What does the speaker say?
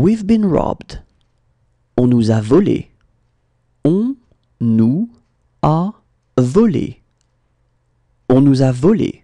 We've been robbed. On nous a volé. On nous a volé. On nous a volé.